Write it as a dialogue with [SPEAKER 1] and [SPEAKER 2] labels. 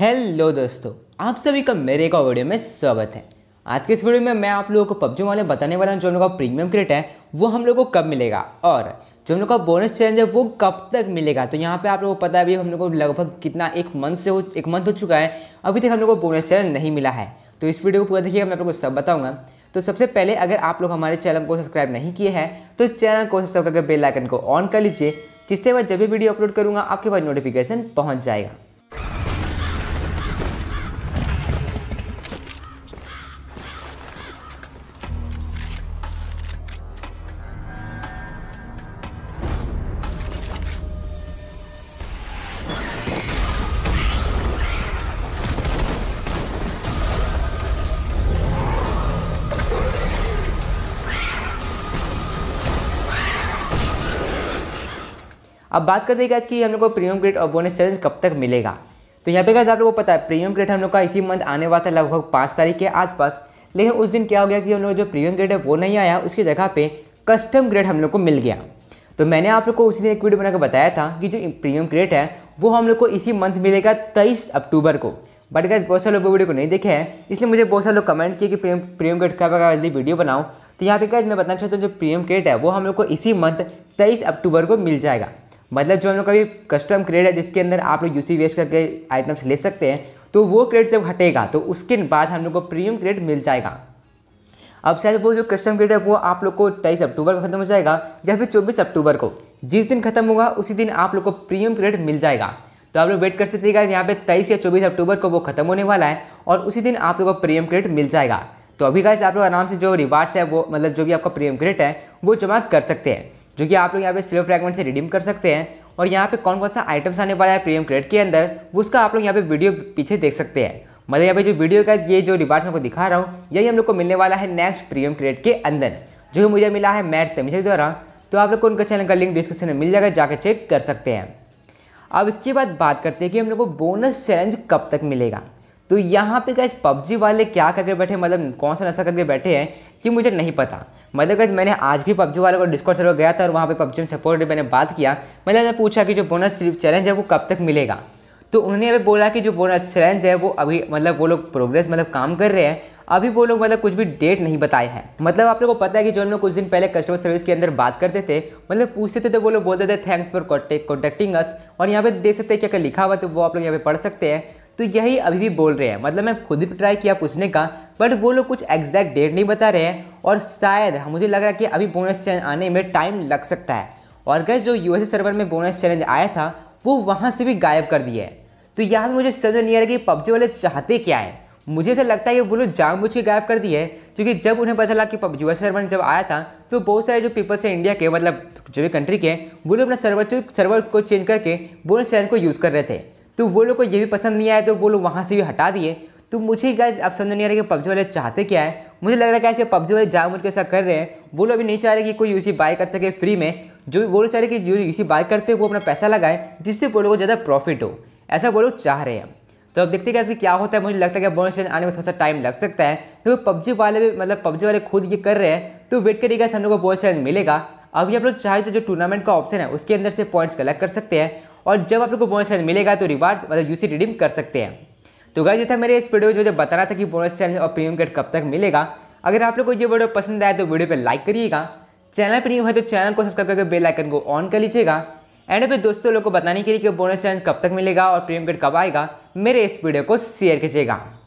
[SPEAKER 1] hello दोस्तों आप सभी का मेरे एक वीडियो में स्वागत है आज के इस वीडियो में मैं आप लोगों को पबजी वाले बताने वाला हूँ जो हम लोग का प्रीमियम क्रेट है वो हम लोग को कब मिलेगा और जो हम लोग का बोनस चैलेंज है वो कब तक मिलेगा तो यहाँ पे आप लोगों को पता है अभी हम लोग को लगभग कितना एक मंथ से हो एक मंथ हो चुका है अभी तक हम लोग को बोनस चेंज नहीं मिला है तो इस वीडियो को पूरा देखिएगा मैं आप लोग को सब बताऊँगा तो सबसे पहले अगर आप लोग हमारे चैनल को सब्सक्राइब नहीं किए हैं तो चैनल को सब्सक्राइब करके बेल को ऑन कर लीजिए जिससे मैं जब भी वीडियो अपलोड करूँगा आपके पास नोटिफिकेशन पहुँच जाएगा अब बात करते हैं कि हम लोग को प्रीमियम ग्रेड और बोनस चैलेंज कब तक मिलेगा तो यहाँ पे क्या आप लोगों को पता है प्रीमियम ग्रेड हम लोग का इसी मंथ आने वाला था लगभग पाँच तारीख के आसपास लेकिन उस दिन क्या हो गया कि हम लोग जो प्रीमियम ग्रेड है वो नहीं आया उसकी जगह पर कस्टम ग्रेड हम लोग को मिल गया तो मैंने आप लोग को उसी दिन एक वीडियो बनाकर बताया था कि जो प्रीमियम ग्रेड है वो हम लोग को इसी मंथ मिलेगा तेईस अक्टूबर को बट गैस बहुत सारे लोग वीडियो को नहीं देखे हैं इसलिए मुझे बहुत सारे लोग कमेंट किए कि प्रीमियम प्रीमियम ग्रेड कब अगर जल्दी वीडियो बनाओ तो यहाँ पे गैस मैं बताना चाहता हूँ जो प्रीमियम ग्रेड है वो हम लोग को इसी मंथ तेईस अक्टूबर को मिल जाएगा मतलब जो हम लोग का भी कस्टम क्रेड है जिसके अंदर आप लोग यूसी वेस्ट करके आइटम्स ले सकते हैं तो वो क्रेड जब हटेगा तो उसके बाद हम लोग को प्रीमियम क्रेड मिल जाएगा अब शायद वो जो कस्टम क्रेड है वो आप लोग को तेईस अक्टूबर को खत्म हो जाएगा या फिर चौबीस अक्टूबर को जिस दिन खत्म होगा उसी दिन आप लोग को प्रीमियम क्रेड मिल जाएगा तो आप लोग वेट कर सकते हैं यहाँ पे तेईस या चौबीस अक्टूबर को वो खत्म होने वाला है और उसी दिन आप लोग को प्रीमियम क्रेड मिल जाएगा तो अभी का आप लोग आराम से जो रिवार्ड्स है वो मतलब जो भी आपका प्रीमियम क्रेड है वो जमा कर सकते हैं जो कि आप लोग यहाँ पे सिल्वर फ्रेगमेंट से रिडीम कर सकते हैं और यहाँ पे कौन कौन सा आइटम्स आने वाला है प्रीमियम क्रेड के अंदर उसका आप लोग यहाँ पे वीडियो पीछे देख सकते हैं मतलब यहाँ पे जो वीडियो का ये जो रिवार्ड मैं को दिखा रहा हूँ यही हम लोग को मिलने वाला है नेक्स्ट प्रीमियम क्रेड के अंदर जो मुझे मिला है मैट तमीजा के द्वारा तो आप लोग को उनका चैनल का लिंक डिस्क्रिप्शन में मिल जाएगा जाकर चेक कर सकते हैं अब इसके बाद बात करते हैं कि हम लोग को बोनस चैलेंज कब तक मिलेगा तो यहाँ पे क्या इस पबजी वाले क्या करके बैठे मतलब कौन सा नशा करके बैठे हैं कि मुझे नहीं पता मतलब कैसे मैंने आज भी पबजी वालों को डिस्कॉर्ड सर्वर गया था और वहाँ पर पबजी में सपोर्ट मैंने बात किया मैंने पूछा कि जो बोनस चैलेंज है वो कब तक मिलेगा तो उन्होंने अभी बोला कि जो बोनस चैलेंज है वो अभी मतलब वो लोग प्रोग्रेस मतलब काम कर रहे हैं अभी वो लोग मतलब कुछ भी डेट नहीं बताए हैं मतलब आप लोगों को पता है कि जो हम लोग कुछ दिन पहले कस्टमर सर्विस के अंदर बात करते थे मतलब पूछते थे तो वो लोग बोलते थे थैंक्स फॉर कॉन्टेक्टिंग अस और यहाँ पे देख सकते हैं क्या क्या लिखा हुआ तो वो आप लोग यहाँ पे पढ़ सकते हैं तो यही अभी भी बोल रहे हैं मतलब मैं खुद भी ट्राई किया पूछने का बट वो लोग कुछ एग्जैक्ट डेट नहीं बता रहे हैं और शायद मुझे लग रहा है कि अभी बोनस चैलेंज आने में टाइम लग सकता है और गैस जो यूएस सर्वर में बोनस चैलेंज आया था वो वहाँ से भी गायब कर दिया है तो यहाँ भी मुझे समझ नहीं आ रहा कि पबजी वाले चाहते क्या है मुझे ऐसा लगता है कि वो लोग जानबूझ के गायब कर दिए क्योंकि जब उन्हें पता चला कि यू एस सर्वर जब आया था तो बहुत सारे जो पीपल्स हैं इंडिया के मतलब जो भी कंट्री के वो लोग अपना सर्वर सर्वर को चेंज करके बोनस चैलेंज को यूज़ कर रहे थे तो वो लोग को ये भी पसंद नहीं आया तो वो लोग वहाँ से भी हटा दिए तो मुझे गाइज अब समझ नहीं आ रहा कि पबजी वाले चाहते क्या है मुझे लग रहा है कि पबजी वाले जा मुझ ऐसा कर रहे हैं वो लोग अभी नहीं चाह रहे कि कोई यूसी बाय कर सके फ्री में जो वो लोग चाह रहे कि जो यूसी बाय करते वो अपना पैसा लगाए जिससे वो लोग को ज़्यादा प्रॉफिट हो ऐसा वो लोग चाह रहे हैं तो अब देखते कैसे क्या होता है मुझे लगता है कि बोनस चेंज आने में थोड़ा सा टाइम लग सकता है क्योंकि तो पबजी वाले भी मतलब पबजी वाले खुद ये कर रहे हैं तो वेट करिएगा हम लोग को बोनस चेंज मिलेगा अभी आप लोग चाहे तो जो टूर्नामेंट का ऑप्शन है उसके अंदर से पॉइंट्स कलेक्ट कर सकते हैं और जब आप को बोनस चैलेंज मिलेगा तो रिवार्ड्स मतलब यूसी रिडीम कर सकते हैं तो गाइज ये था मेरे इस वीडियो में जो बताना था कि बोनस चैलेंज और प्रीमियम गेट कब तक मिलेगा अगर आप लोग को ये वीडियो पसंद आए तो वीडियो पर लाइक करिएगा चैनल पर न्यू है तो चैनल को सब्सक्राइब करके बेल आइकन को ऑन कर लीजिएगा एंड पे दोस्तों लोग को बताने के लिए कि बोनस चैलेंज कब तक मिलेगा और प्रीमियम गेट कब आएगा मेरे इस वीडियो को शेयर कीजिएगा